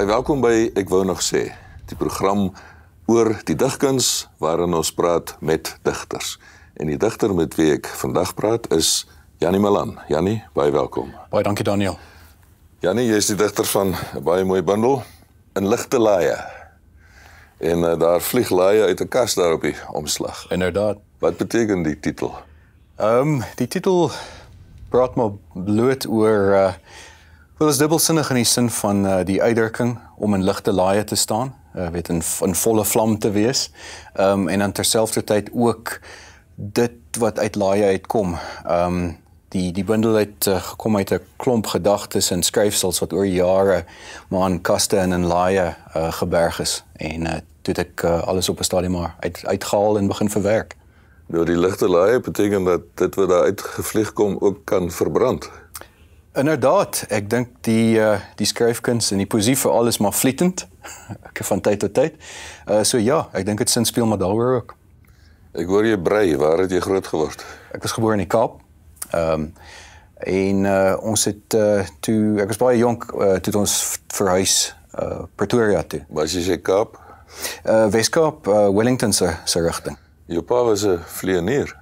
Baie welkom by Ek wou nog sê, die program oor die digkuns waarin ons praat met digters. En die digter met wie ek vandag praat is Janie Malan. Janie, baie welkom. Baie dankie Daniel. Janie, jy is die digter van 'n baie mooi bundel In ligte laaie. En uh, daar vlieg laaie uit 'n kas daar op die omslag. Inderdaad. Wat beteken die titel? Ehm, um, die titel praat maar bloot oor uh Dit was dubbelsinnig in die sin van uh, die uitdrukking om in ligte laaie te staan, uh, weet in in volle vlam te wees. Ehm um, en aan terselfdertyd ook dit wat uit laaie uitkom. Ehm um, die die bundel het uh, gekom uit 'n klomp gedagtes en skryfsels wat oor jare maar in kaste en in laaie uh, geberg is en uh, toe ek uh, alles op 'n stadium maar uit uitgehaal en begin verwerk. Nou die ligte laaie beteken dat dit wat daar uitgevlieg kom ook kan verbrand. Inderdaad, ek dink die uh, die skryfkuns en die poesie vir alles maar flitend van tyd tot tyd. Uh so ja, ek dink dit sin speel maar daaroor ook. Ek hoor jy brei, waar het jy groot geword? Ek was gebore in die Kaap. Ehm um, en uh ons het uh toe ek was baie jonk uh toe ons verhuis uh Pretoria toe. Was jy se Kaap? Uh Weskaap, uh, Wellington se se rigting. Jou pa was 'n vleenier.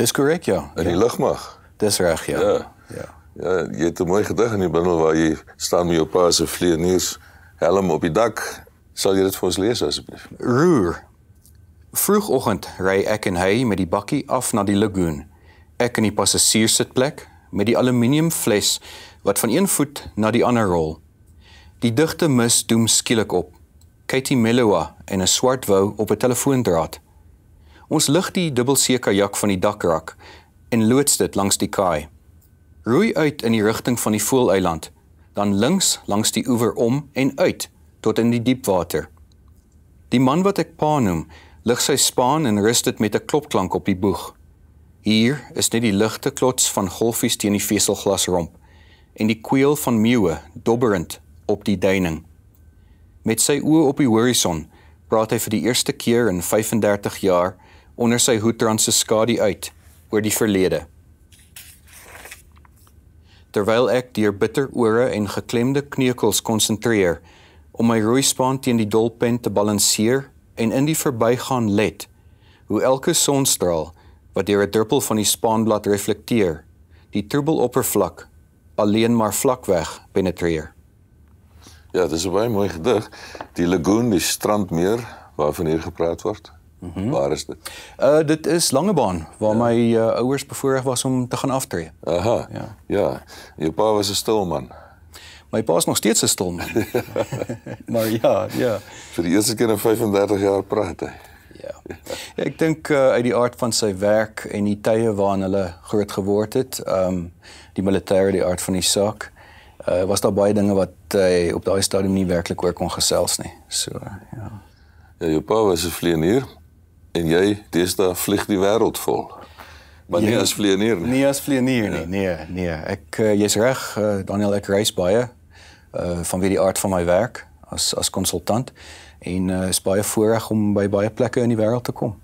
Dis korrek, ja. In die ja. lugmag. Dis reg, ja. Ja. ja. Ja, jy het 'n mooi gedig in die bundel waar jy staan met jou pa se vleeniers helm op die dak. Sal jy dit vir ons lees asseblief? Roer. Vroegoggend ry ek en hy met die bakkie af na die lagoon. Ek in die passasier sitplek met die aluminium fles wat van een voet na die ander rol. Die digte mis doem skielik op. Katie Melowa en 'n swart vrou op 'n telefoondraad. Ons lig die dubbel C kajak van die dakrak en loods dit langs die kaai. Roei uit in die rigting van die Voeleiland, dan links langs die oewer om en uit tot in die diep water. Die man wat ek pa noem, lig sy spaan en rus dit met 'n klopklank op die boeg. Hier is net die ligte klots van golfies teen die veselglas romp en die kweel van meeuwe dobberend op die duining. Met sy oë op die horison praat hy vir die eerste keer in 35 jaar onder sy hoedrand se skadu uit oor die verlede terwyl ek deur bitter ore en geklemde kneukels konsentreer om my roeispan teen die dolpen te balanseer en in die verbygaan let hoe elke sonstraal wat deur 'n druppel van die spanblad reflekteer die troebel oppervlak alleen maar vlakweg penetreer ja dis 'n baie mooi gedig die lagoon die strandmeer waarvan hier gepraat word Mm -hmm. Waar is dit? Uh dit is Langebaan waar ja. my uh, ouers bevoorreg was om te gaan aftree. Aha. Ja. Ja. Jou pa was 'n stil man. My pa is nog steeds 'n stil man. maar ja, ja. Vir die eerste keer in 35 jaar praat hy. Ja. Ek dink uh, uit die aard van sy werk en die tye waarin hulle groot geword het, ehm um, die militêre die aard van die saak, uh, was daar baie dinge wat hy uh, op daai stadium nie werklik oor kon gesels nie. So, uh, ja. Ja, jou pa was 'n vleenier en jy deesdae vlieg die wêreld vol. Maar jy, nie as vlieënier nie. Nie as vlieënier nie. Ja. Nee, nee. Ek eh, jy's reg, eh, Daniel ek reis baie uh eh, vanweë die aard van my werk as as konsultant en uh, is baie voorreg om by baie plekke in die wêreld te kom.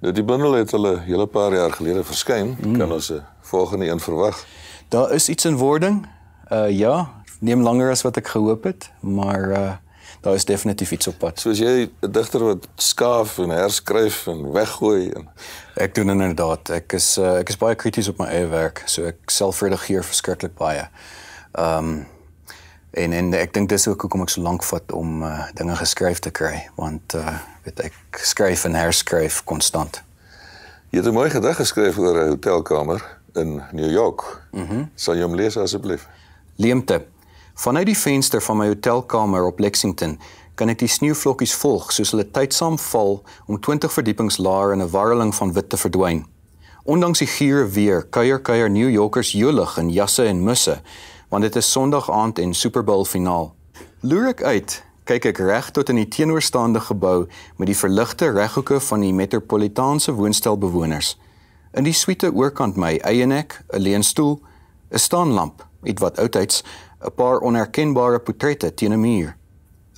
Nou die bundel het hulle hele paar jaar gelede verskyn. Mm. Kan ons 'n volgende een verwag? Daar is iets in wording. Uh ja, neem langer as wat ek gehoop het, maar uh daar is definitief iets op pad. So as jy 'n digter wat skaaf en herskryf en weggooi en ek doen inderdaad. Ek is uh, ek is baie krities op my eie werk, so ek selfredigeer verskriklik baie. Ehm um, en en ek dink dis ook hoekom ek so lank vat om uh, dinge geskryf te kry, want uh, weet ek skryf en herskryf konstant. Jy het 'n mooi gedig geskryf oor 'n hotelkamer in New York. Mhm. Mm Sal jy hom lees asseblief? Leemte. Vanuit die venster van my hotelkamer op Lexington kan ek die sneeuvlokkies volg soos hulle tydsaam val om 20 verdiepings laer in 'n warreling van wit te verdwyn. Ondanks die gure weer, kuier kuier New Yorkers jolig in jasse en musse, want dit is Sondag aand en Super Bowl finaal. Loer ek uit, kyk ek reg tot in die teenoorstaande gebou met die verligte reghoeke van die metropolitaanse woonstelbewoners. In die suite oorkant my eie nek, 'n leunstoel, 'n staanlamp, iets wat oudheids 'n paar onherkenbare portrette teen 'n muur.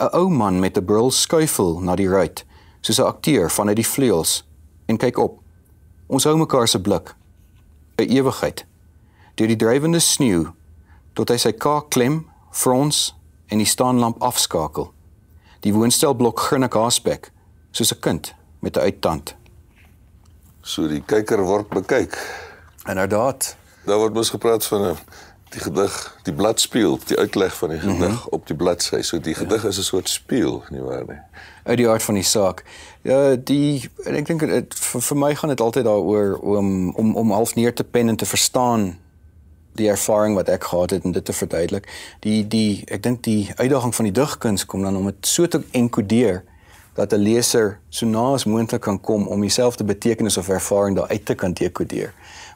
'n Ou man met 'n bril skuifel na die ruit, soos 'n akteur vanuit die vleuels en kyk op. Ons hou mekaar se blik 'n ewigheid deur die drywende sneeu tot hy sy kaak klem, frons en die staanlamp afskakel. Die woonstelblok grinnik haspek soos 'n kind met 'n uittand. So die kykker word bekyk. En inderdaad, daar nou word mos gepraat van 'n die gedig, die bladspieël, die uitleg van die gedig mm -hmm. op die bladsy. So die ja. gedig ja. is 'n soort spieël, nie waar nie. Uit die aard van die saak. Ja, die ek dink dit vir my gaan dit altyd daaroor om om om half neer te pen en te verstaan die ervaring wat ek gehad het en dit te verduidelik. Die die ek dink die uitdaging van die digkuns kom dan om dit so te enkodeer dat 'n leser so na as moontlik kan kom om dieselfde betekenis of ervaring daar uit te kan dekodeer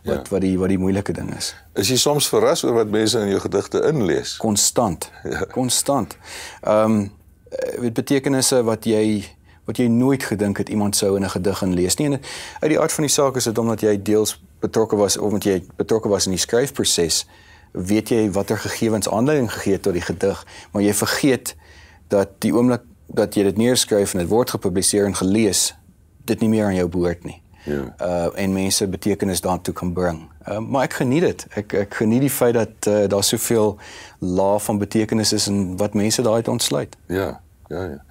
wat ja. wat die wat die moeilike ding is. Is jy soms verras oor wat mense in jou gedigte inlees? Konstant. Ja. Konstant. Ehm um, eh, dit betekenisse wat jy wat jy nooit gedink het iemand sou in 'n gedig inlees nie. En uit die aard van die saak is dit omdat jy deels betrokke was of omdat jy betrokke was in die skryfproses, weet jy watter gegevens aanleiding gegee het tot die gedig, maar jy vergeet dat die oomblik dat jy dit neerskryf en dit word gepubliseer en gelees, dit nie meer aan jou behoort nie yeah. Ja. uh en mense betekenis daartoe kan bring. Ehm uh, maar ek geniet dit. Ek ek geniet die feit dat uh, daar soveel laag van betekenis is in wat mense daai uit ontsluit. Ja. Ja ja.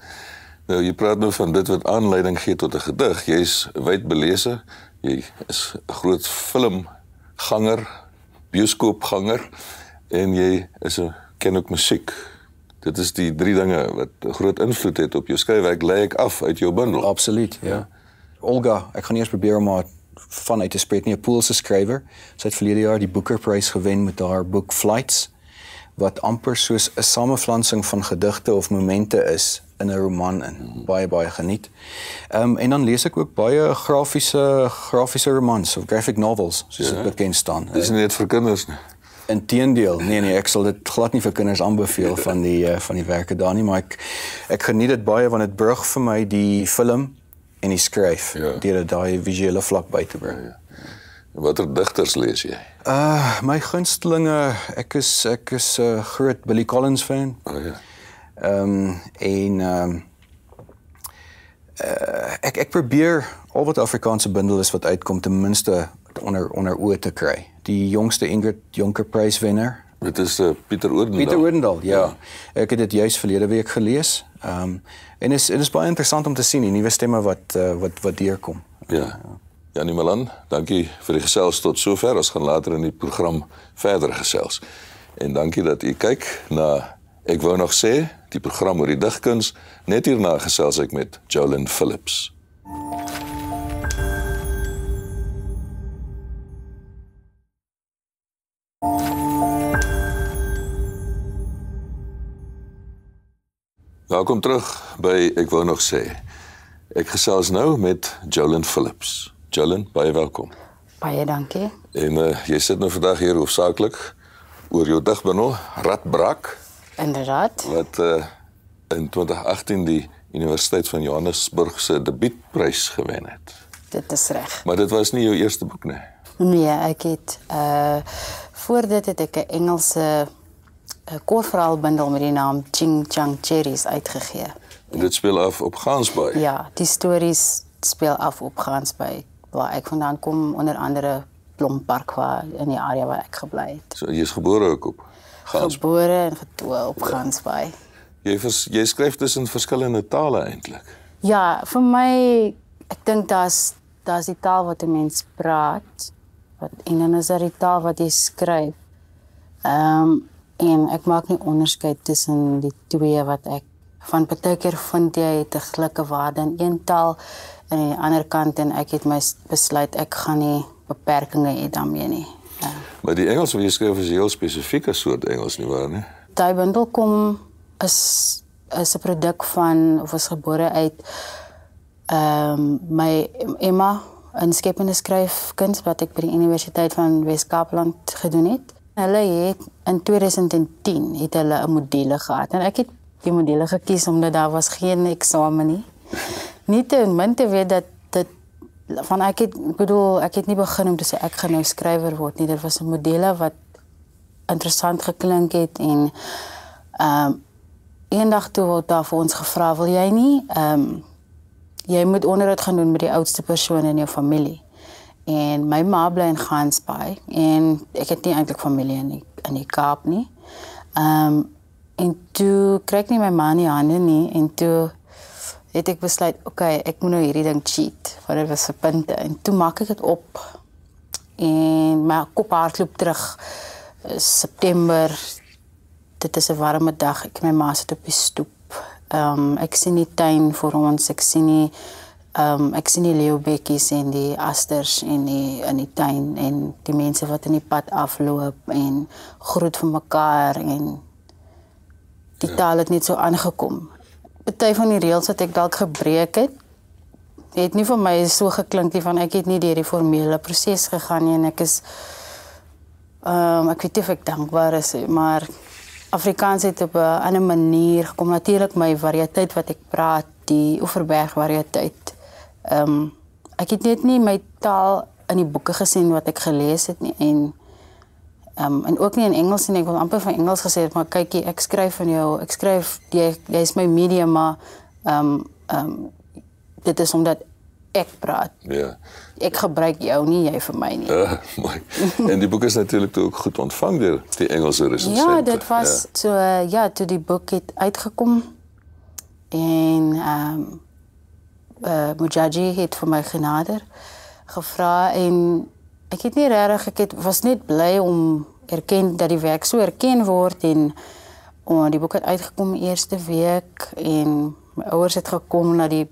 Nou jy praat nou van dit wat aanleiding gee tot 'n gedig. Jy's wyd belese. Jy is 'n groot filmganger, bioskoopganger en jy is 'n ken ook musiek. Dit is die drie dinge wat groot invloed het op jou skryfwerk, lê ek af uit jou bundel. Absoluut, ja. Yeah. Olga, ek gaan eers probeer om haar van uit te spreek nie, 'n Poolse skrywer. Sy het verlede jaar die Booker Prys gewen met haar boek Flights wat amper soos 'n samevlansing van gedigte of momente is in 'n roman in. Baie baie geniet. Ehm um, en dan lees ek ook baie grafiese grafiese romans of graphic novels soos dit ja. bekend staan. Dis nie net vir kinders nie. Inteendeel, nee nee, ek sal dit glad nie vir kinders aanbeveel van die eh, van diewerke daar nie, maar ek ek geniet dit baie want dit brug vir my die film en die skryf ja. deur dit daai visuele vlak by te bring. Ja, ja. Watter digters lees jy? Uh my gunstelinge, ek is ek is 'n uh, groot Billy Collins fan. Ja. Ehm oh, ja. um, en ehm um, Uh, ek ek probeer al wat Afrikaanse bundel is wat uitkom ten minste onder onder oë te kry. Die jongste Ingrid Jonker pryswenner, Dit is uh, Pieter Oordendal. Pieter Oordendal, ja. ja. Ek het dit juis verlede week gelees. Ehm um, en is dit is baie interessant om te sien die nuwe stemme wat uh, wat wat hier kom. Ja. Janie Malan, dankie vir die gesels tot sover. Ons gaan later in die program verder gesels. En dankie dat u kyk na ek wou nog sê die program oor die digkuns net hierna gesels ek met Jolyn Phillips. Thank you. Welkom terug by ek wou nog sê. Ek gesels nou met Jolyn Phillips. Jolyn, baie welkom. Baie dankie. En uh, jy sit nou vandag hier hoofsaaklik oor jou digbundel Radbrak. Inderdaad. Wat uh, in 2018 die Universiteit van Johannesburg se debuutprys gewen het. Dit is reg. Maar dit was nie jou eerste boek nie. Nee, ek het uh voor dit het ek 'n Engelse 'n kortverhaalbundel met die naam Ching Chang Cherries uitgegee. En dit speel af op Gansbaai. Ja, die stories speel af op Gansbaai waar ek vandaan kom onder andere Blompark waar in die area waar ek gebly het. So jy is gebore ook op Gansbaai. Gebore en getoe op ja. Gansbaai. Jy vers, jy skryf tussen verskillende tale eintlik. Ja, vir my ek dink daar's daar's die taal wat 'n mens praat wat en dan is daar die taal wat jy skryf. Ehm um, en ek maak nie onderskeid tussen die twee wat ek van partykeer vind jy het 'n gelukkige waarde in een taal en aan die ander kant en ek het my besluit ek gaan nie beperkings hê daarmee nie. Ja. Maar die Engels wat jy skryf is 'n heel spesifieke soort Engels nie waar nie. Die bundel kom is is 'n produk van of is gebore uit ehm um, my Emma 'n skepende skryfkuns wat ek by die Universiteit van Wes-Kaapland gedoen het. Hulle het in 2010 het hulle 'n module gehad en ek het die module gekies omdat daar was geen eksamen nie. Nie te min te weet dat dit van ek het ek bedoel ek het nie begin om te sê ek gaan nou skrywer word nie. Dit was 'n module wat interessant geklink het en ehm um, eendag toe word daar vir ons gevra, "Wil jy nie ehm um, jy moet onderhoud gaan doen met die oudste persoon in jou familie?" en my ma bly in Gansbaai en ek het nie eintlik familie in die, in die Kaap nie. Ehm um, en toe kry ek nie my ma nie hande nie en toe het ek besluit, oké, okay, ek moet nou hierdie ding cheat want dit was se punte en toe maak ek dit op. En my kop hardloop terug September. Dit is 'n warme dag. Ek en my ma sit op die stoep. Ehm um, ek sien die tuin voor ons. Ek sien die Ehm um, ek sien die leeubekkies en die asters en die in die tuin en die mense wat in die pad afloop en groet vir mekaar en die ja. taal het net so aangekom. Party van die reëls wat ek dalk gebreek het, het nie vir my so geklink nie van ek het nie deur die formele proses gegaan nie en ek is ehm um, ek weet nie of ek dankbaar is maar Afrikaans het op 'n ander manier gekom natuurlik my variëteit wat ek praat die Oeverberg variëteit ehm um, ek het net nie my taal in die boeke gesien wat ek gelees het nie en ehm um, en ook nie in Engels nie. Ek wil amper van Engels gesê het, maar kykie, ek skryf van jou, ek skryf jy jy's my medium, maar ehm um, ehm um, dit is omdat ek praat. Ja. Ek gebruik jou nie jy vir my nie. Uh, mooi. En die boek is natuurlik toe ook goed ontvang deur die Engelse ja, resensente. Ja, dit was ja. so uh, ja, toe die boek het uitgekom en ehm um, uh, eh, Mujaji het vir my genader gevra en ek het nie regtig ek het, was net bly om erken dat die werk so erken word en oh, die boek het uitgekom eerste week en my ouers het gekom na die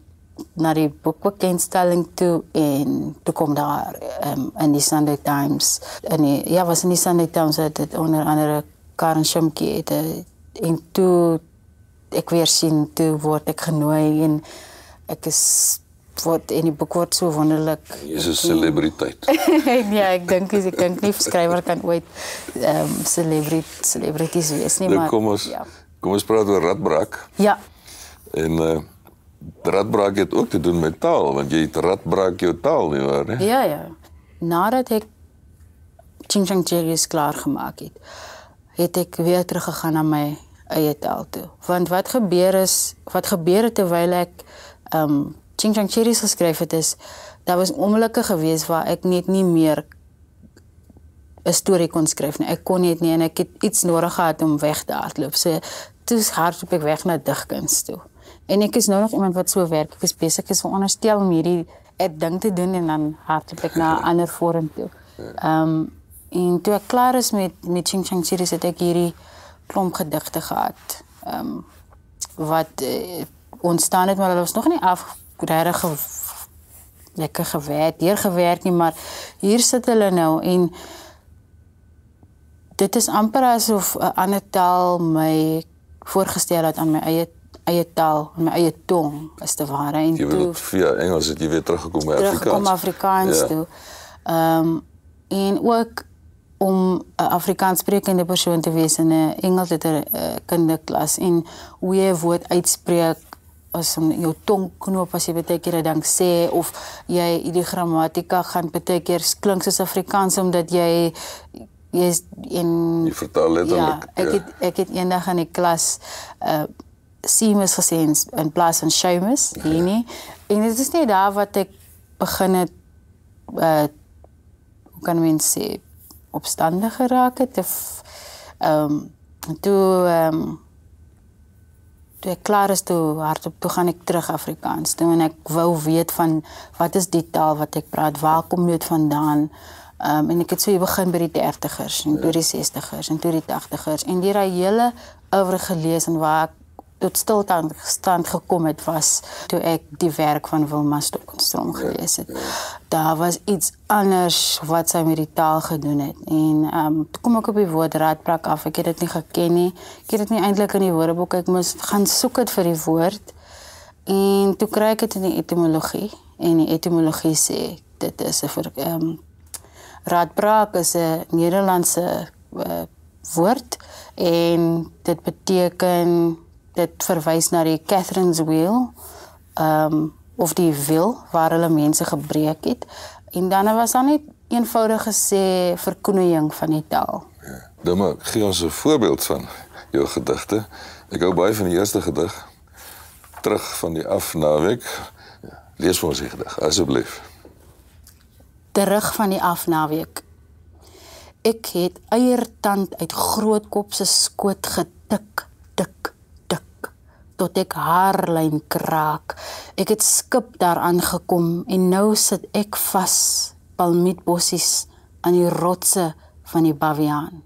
na die boekbekendstelling toe en toe kom daar um, in die Sunday Times en ja was in die Sunday Times het, het onder andere Karen Shumkie het eh, en toe ek weer sien toe word ek genooi en ek is word in die boek word so wonderlik. Jy's 'n selebriteit. nee, ek dink nie, ek dink nie skrywer kan ooit ehm um, celebrity celebrities wees nie, nou, maar kom ons ja. kom ons praat oor Radbrak. Ja. En eh uh, Radbrak het ook te doen met taal, want jy het Radbrak jou taal nie waar nie. Ja, ja. Nadat ek Ching Chang Cheers klaar gemaak het, het ek weer terug gegaan na my eie taal toe. Want wat gebeur is, wat gebeur terwyl ek um Ching Chang Cherry geskryf het is dat was onmoulike gewees waar ek net nie meer 'n storie kon skryf nie. Ek kon net nie en ek het iets nodig gehad om weg te hardloop. So toes hardloop ek weg na digkuns toe. En ek is nou nog iemand wat so werk. Ek is besig om onderstel om hierdie ek ding te doen en dan hardloop ek na 'n ander vorm toe. Um en toe ek klaar is met met Ching Chang Cherry het ek hierdie klomp gedigte gehad. Um wat uh, ontstaan het maar hulle was nog nie af regtig lekker gewerk deur gewerk nie maar hier sit hulle nou en dit is amper asof 'n ander taal my voorgestel het aan my eie eie taal en my eie tong is te ware en jy toe jy weet vir Engels het jy weer teruggekom by Afrikaans kom Afrikaans ja. toe ehm um, en ook om 'n Afrikaans sprekende persoon te wees in 'n Engels literatuur kinderklas en hoe jy woord uitspreek as om jou tong knoop as jy baie keer dan sê of jy hierdie grammatika gaan baie keer klink soos Afrikaans omdat jy jy is in jy vertaal letterlik. Ja, ek ja. het ek het eendag in die klas uh seamus gesien in plaas van shamus, ja. nee nee. En dit is net daar wat ek begin het uh hoe kan mens sê opstandiger raak het of ehm um, toe ehm um, toe ek klaar is toe hardop toe gaan ek terug Afrikaans toe en ek wou weet van wat is die taal wat ek praat waar kom dit vandaan um, en ek het so begin by die 30ers en deur die 60ers en deur die 80ers en deur hy hele oor gelees en waar ek tot stilstand stand gekom het was toe ek die werk van Wilma Stokkenstrom gelees het. Daar was iets anders wat sy met die taal gedoen het en ehm um, toe kom ek op die woord raadprak af. Ek het dit nie geken nie. Ek het dit nie eintlik in die woordeboek ek moes gaan soek het vir die woord. En toe kry ek dit in die etimologie en die etimologie sê dit is 'n vir ehm um, raadprak is 'n Nederlandse uh, woord en dit beteken dit verwys na die Catherine's Wheel ehm um, of die wiel waar hulle mense gebreek het en dan was daar net eenvoudig gesê verkoening van die taal. Ja. Dan maar gee ons 'n voorbeeld van jou gedigte. Ek hou baie van die eerste gedig terug van die af naweek. Lees vir ons die gedig asseblief. Terug van die af naweek. Ek het eiertand uit grootkop se skoot getik tot ek haarlyn kraak. Ek het skip daaraan gekom en nou sit ek vas, palmietbossies aan die rotse van die Baviaan.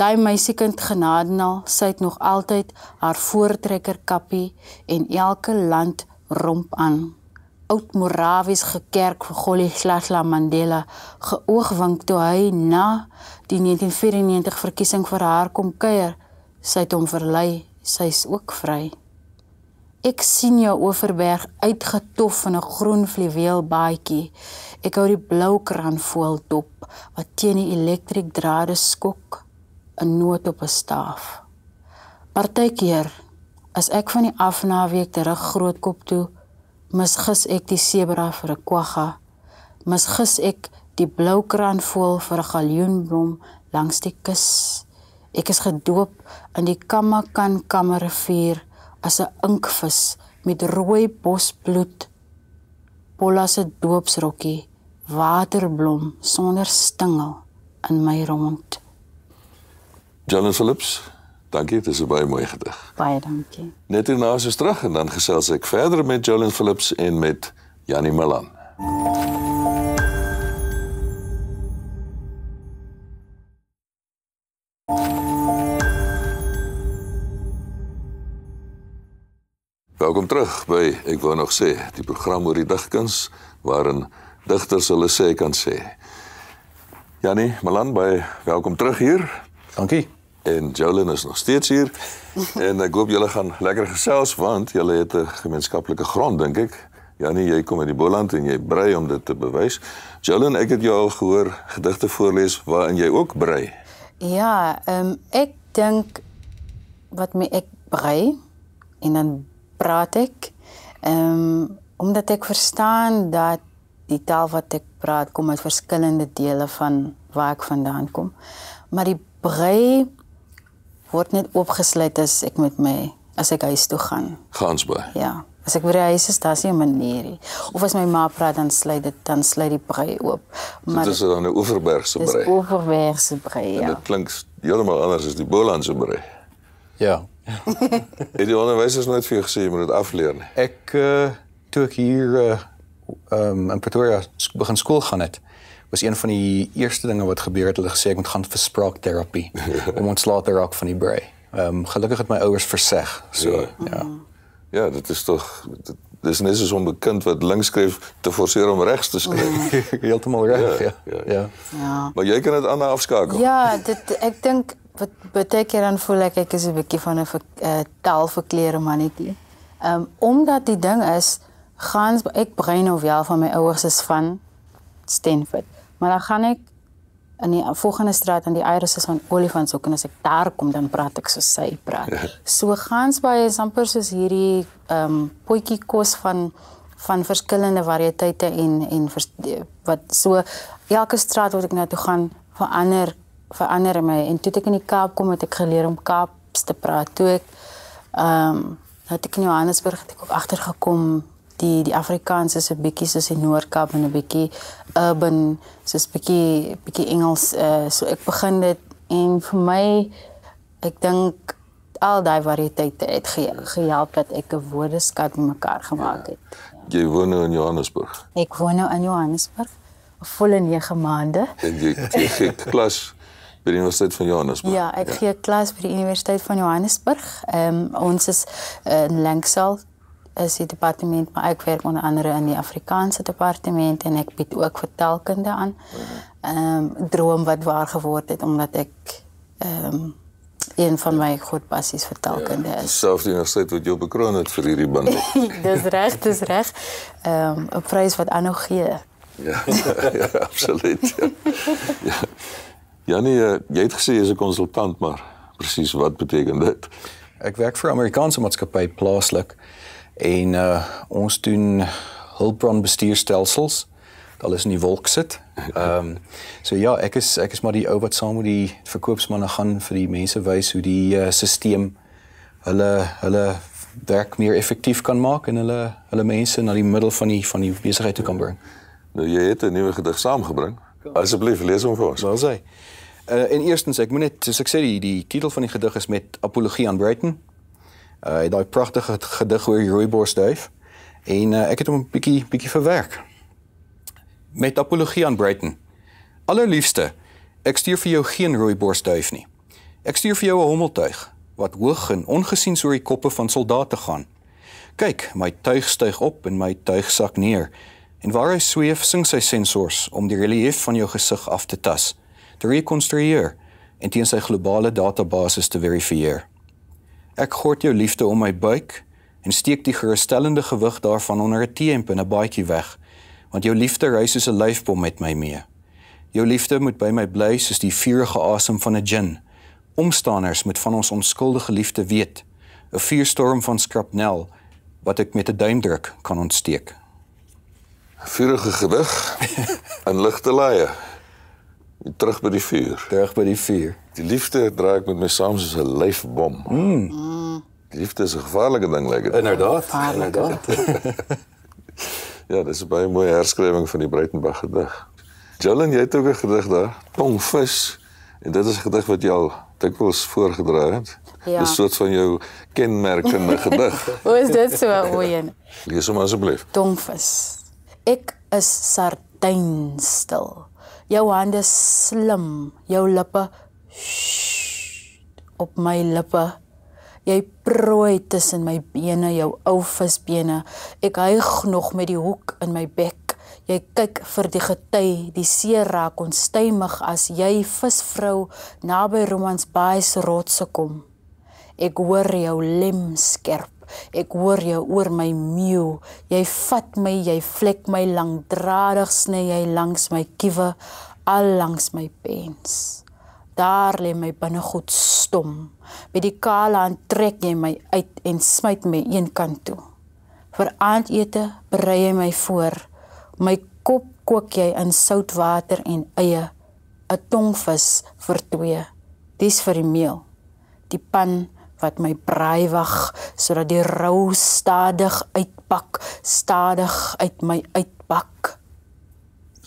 Daai meisiekind genadenaal, sy het nog altyd haar voortrekker kappie en elke land romp aan. Oud Morawies gekerk vir Golly Slashla Mandela geoogwink toe hy na die 1994 verkiesing vir haar kom kuier, sy het hom verlei, sy is ook vry. Ek sien jou oorberg uitgetof in 'n groen fluweelbaadjie. Ek hou die blou kraan voel dop wat teen die elektriek drade skok 'n noot op 'n staaf. Partykeer as ek van die afnaweek terug grootkop toe misgis ek die sebra vir 'n kwagga. Misgis ek die blou kraan voel vir 'n galjoenblom langs die kus. Ek is gedoop in die Kamakankamme rivier as 'n inkvis met rooi bosbloed. Polla se doopsrokkie, waterblom sonder stingel in my rond. Janice Phillips, dankie, dit is 'n baie mooi gedig. Baie dankie. Net hierna is ons terug en dan gesels ek verder met Jolene Phillips en met Janie Malan. Welkom terug by ek wou nog sê die program oor die digkuns waarin digters hulle sê kan sê. Janie Malan by welkom terug hier. Dankie. En Jolyn is nog steeds hier. en ek hoop julle gaan lekker gesels want julle het 'n gemeenskaplike grond dink ek. Janie, jy kom uit die Boland en jy brei om dit te bewys. Jolyn, ek het jou al gehoor gedigte voorlees waarin jy ook brei. Ja, ehm um, ek dink wat my ek brei en dan praat ek. Ehm um, omdat ek verstaan dat die taal wat ek praat kom uit verskillende dele van waar ek vandaan kom. Maar die brei word net oopgesluit as ek met my as ek huis toe gaan. Gansboer. Ja. As ek by die huis is, daar's nie 'n manier nie. Of as my ma praat dan sluit dit dan sluit die brei oop. Maar dit is dan 'n oeverbergse brei. Dis oeverbergse brei. Ja. Dit klink heeltemal anders as die Bolandse brei. Ja. In die onderwijs is nooit veel gezien, je moet het afleren. Ik, uh, toen ik hier uh, um, in Pretoria begon school gaan, het, was een van die eerste dingen wat gebeurde, dat ik zei, ik moet gaan voor spraaktherapie. om ontslaat te raken van die brei. Um, gelukkig het mijn ouders verzeg. So, ja. Ja. Mhm. ja, dat is toch... Dat, dat is net zo onbekend wat links schreef te forceren om rechts te schrijven. Heel te recht, ja. ja, ja. ja. ja. Maar jij kan het aan afschakelen. Ja, ik denk wat baie keer dan voel ek ek is 'n bietjie van 'n eh, taal vir klere mannetjie. Um omdat die ding is gans ek brein of nou wel van my ouers is van Stanford. Maar dan gaan ek in die volgende straat aan die Iris is van Olifants hoek en as ek daar kom dan praat ek soos sy praat. So gans baie is amper soos hierdie um potjie kos van van verskillende variëteite en en vers, wat so elke straat wat ek na toe gaan verander verander in my en toe ek in die Kaap kom het ek geleer om Kaaps te praat. Toe ek ehm um, het ek in Johannesburg het ek ook agtergekom die die Afrikaans is 'n bietjie soos die Noord-Kaap en 'n bietjie urban soos bietjie bietjie Engels eh uh, so ek begin dit en vir my ek dink al daai variëteite het ge, gehelp dat ek 'n woordeskat mekaar gemaak ja. het. Ja. Jy woon nou in Johannesburg. Ek woon nou in Johannesburg. 'n volle 9 maande. En jy jy klas by die Universiteit van Johannesburg. Ja, ek ja. gee klas by die Universiteit van Johannesburg. Ehm um, ons is eh, in Lenksal is die departement, maar ek werk onder andere in die Afrikaanse departement en ek bied ook vertelkunde aan. Ehm um, droom wat waar geword het omdat ek ehm um, een van my groot passies vertelkunde ja, is. Selfs nog sê wat jou bekroon het vir hierdie band. dis reg, dis reg. Ehm um, 'n prys wat aanhou gee. Ja, ja, ja, absoluut. Ja. ja. Janie, jy het gesê jy's 'n konsultant, maar presies wat beteken dit? Ek werk vir 'n Amerikaanse maatskappy plaaslik en uh ons doen hulpbronbestuurstelsels. Dit is in die wolk sit. Ehm um, so ja, ek is ek is maar die ou wat saam met die verkoopsmanne gaan vir die mense wys hoe die uh stelsel hulle hulle werk meer effektief kan maak en hulle hulle mense na die middel van die van die besigheid toe kan bring. Nou jy het 'n nuwe gedig saamgebring. Asseblief lees hom vir ons. Waar is hy? Uh en eerstens, ek moet net soos ek sê die die titel van die gedig is met apologie aan Brighton. Uh daai pragtige gedig oor rooibosduif en uh, ek het hom 'n bietjie bietjie verwerk. Met apologie aan Brighton. Allerliefste, ek stuur vir jou geen rooibosduif nie. Ek stuur vir jou 'n hommeltuig wat hoog en ongesien oor die koppe van soldate gaan. Kyk, my tuig styg op en my tuig sak neer. En waar hy sweef, sing sy sensors om die relief van jou gesig af te tas te rekonstrueer en teen sy globale database te verifieer. Ek gord jou liefde om my buik en steek die geruststellende gewig daarvan onder 'n teemp in 'n baadjie weg, want jou liefde ry soos 'n lyfbom met my mee. Jou liefde moet by my bly soos die vuurige asem van 'n gin. Omstanders moet van ons onskuldige liefde weet, 'n vuurstorm van skrapnel wat ek met 'n duimdruk kan ontsteek. Vuurige gewig en ligte laaie terug by die vuur. Terug by die vuur. Die liefde dra ek met my saam soos 'n lyfbom. Mm. Die liefde is 'n gevaarlike ding lekker. Inderdaad. Inderdaad. ja, dis 'n baie mooi herskrywing van die Breitenberg gedig. Jillian, jy het ook 'n gedig daar, Tongvis. En dit is 'n gedig wat jy al dikwels voorgedra het. Ja. Dis soort van jou kenmerkende gedig. Hoe is dit so, Oeyen? Lees hom asseblief. Tongvis. Ek is sardynstil jou hande slim, jou lippe op my lippe. Jy prooi tussen my bene, jou ou visbene. Ek hyg nog met die hoek in my bek. Jy kyk vir die gety, die see raak onstuimig as jy visvrou naby Romans Bay se rotse kom. Ek hoor jou lem skerp. Ek hoor jou oor my meeu. Jy vat my, jy vlek my lankdradig sny jy langs my kiewe, al langs my pens. Daar lê my binnegoed stom. By die kale aan trek jy my uit en smyt my een kant toe. Vir aandete berei jy my voor. My kop kook jy in soutwater en eie 'n tongvis vir twee. Dis vir die meel. Die pan wat my braai wag sodat die rou stadig uitpak, stadig uit my uitpak.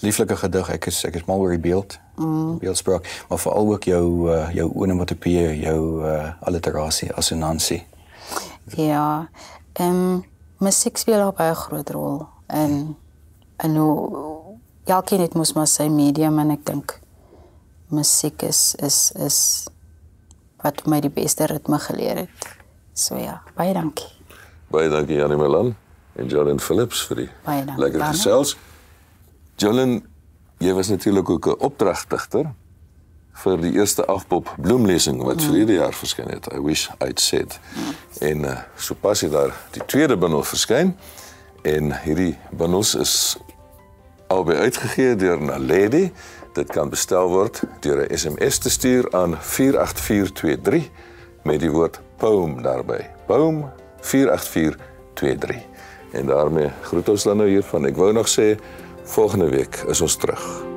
Lieflike gedig, ek is ek is mal oor die beeld. Mm. Beeldspraak, maar veral ook jou eh, jou onomatopoeie, jou uh, alliterasie, assonansie. Ja. Ehm um, musiek speel ook baie groot rol in in hoe elkeen het mos maar sy medium en ek dink musiek is is is wat my die beste ritme geleer het. So ja, baie dankie. Baie dankie Janie Melan en Jolyn Phillips vir die lekker gesels. Jolyn, jy was natuurlik ook 'n opdragdigter vir die eerste afpop bloemlesing wat mm. verlede jaar verskyn het. I wish I'd said. Mm. En eh, so pas hy daar die tweede bundel verskyn en hierdie bundels is albei uitgegee deur Naledi. Dit kan bestel word deur 'n SMS te stuur aan 48423 met die woord boom daarby. Boom 48423. En daarmee groet ons dan nou hier van. Ek wou nog sê volgende week is ons terug.